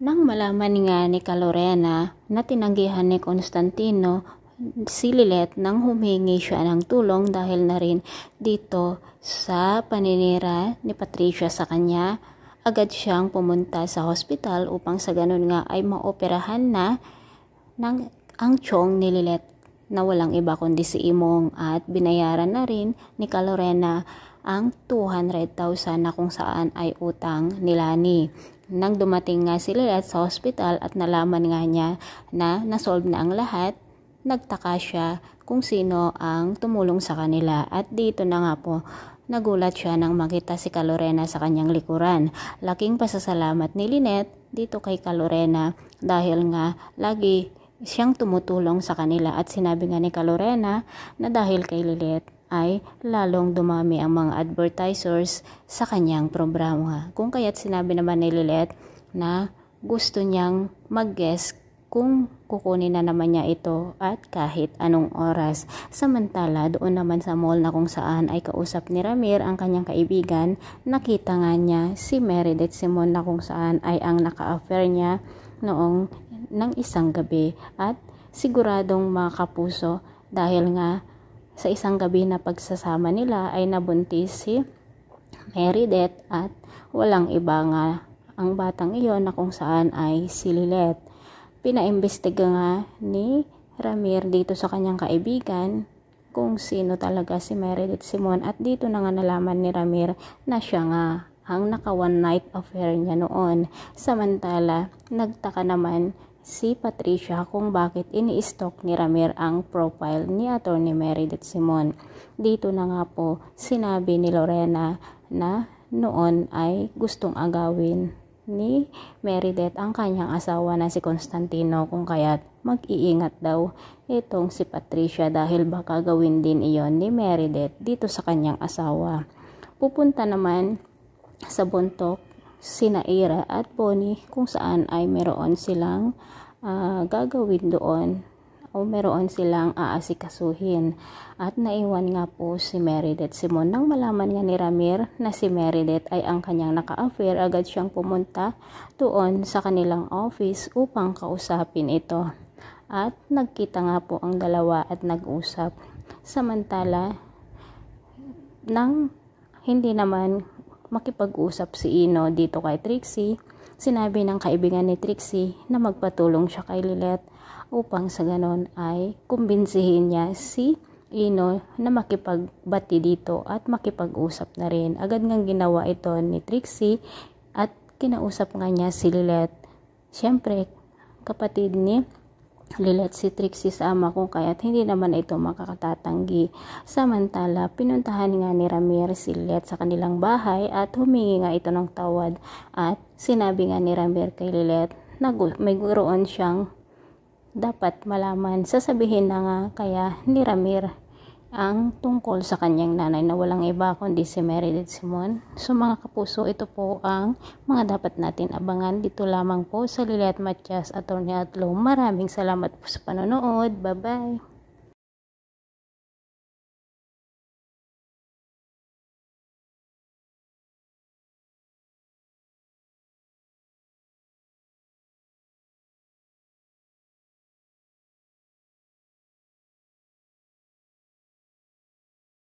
Nang malaman nga ni Calorena na tinanggihan ni Constantino si Lilet nang humingi siya ng tulong dahil na rin dito sa paninira ni Patricia sa kanya, agad siyang pumunta sa hospital upang sa ganun nga ay maoperahan na ng ang chong ni Lilet na walang iba kundi si Imong at binayaran na rin ni Calorena ang 200,000 na kung saan ay utang ni Lani. Nang dumating nga sila sa hospital at nalaman nga niya na nasolve na ang lahat, nagtaka siya kung sino ang tumulong sa kanila at dito na nga po nagulat siya nang makita si Calorena sa kanyang likuran. Laking pasasalamat ni Lynette dito kay Calorena dahil nga lagi siyang tumutulong sa kanila at sinabi nga ni Calorena na dahil kay Lilith ay lalong dumami ang mga advertisers sa kanyang programa. Kung kaya't sinabi naman ni Lilith na gusto niyang mag-guess kung kukunin na naman niya ito at kahit anong oras. Samantala, doon naman sa mall na kung saan ay kausap ni Ramir ang kanyang kaibigan, nakita nga niya si Meredith Simon na kung saan ay ang naka-offer niya noong ng isang gabi at siguradong mga kapuso dahil nga sa isang gabi na pagsasama nila ay nabuntis si Meredith at walang iba nga ang batang iyon na kung saan ay si Lilith. Pinaimbestiga nga ni Ramir dito sa kanyang kaibigan kung sino talaga si Meredith Simon at dito na nga nalaman ni Ramir na siya nga ang naka one night affair niya noon. Samantala, nagtaka naman si Patricia kung bakit ini-stalk ni Ramir ang profile ni Attorney Mary Simon. Dito na nga po sinabi ni Lorena na noon ay gustong agawin ni Meredith ang kanyang asawa na si Constantino kung kaya't mag-iingat daw itong si Patricia dahil baka gawin din iyon ni Meredith dito sa kanyang asawa. Pupunta naman sa buntok sina Ira at Bonnie kung saan ay meron silang uh, gagawin doon o meron silang aasikasuhin. At naiwan nga po si Meredith Simon nang malaman nga ni Ramir na si Meredith ay ang kanyang naka-affair agad siyang pumunta doon sa kanilang office upang kausapin ito. At nagkita nga po ang dalawa at nag-usap. Samantala, nang hindi naman makipag-usap si Ino dito kay Trixie, sinabi ng kaibigan ni Trixie na magpatulong siya kay Lilet upang sa ganon ay kumbinsihin niya si Ino na makipagbati dito at makipag-usap na rin. Agad ngang ginawa ito ni Trixie at kinausap nga niya si Lilet. Siyempre, kapatid ni Lilat si Trixie sa ama ko kaya't hindi naman ito makakatatanggi. Samantala, pinuntahan nga ni Ramirez si Lilat sa kanilang bahay at humingi nga ito ng tawad at sinabi nga ni Ramirez kay Lilat na may guroon siyang dapat malaman. Sasabihin na nga kaya ni Ramirez ang tungkol sa kanyang nanay na walang iba kundi si Meredith Simon. So mga kapuso, ito po ang mga dapat natin abangan dito lamang po sa Liliat Matias Attorney at Law. Maraming salamat po sa panonood. Bye-bye!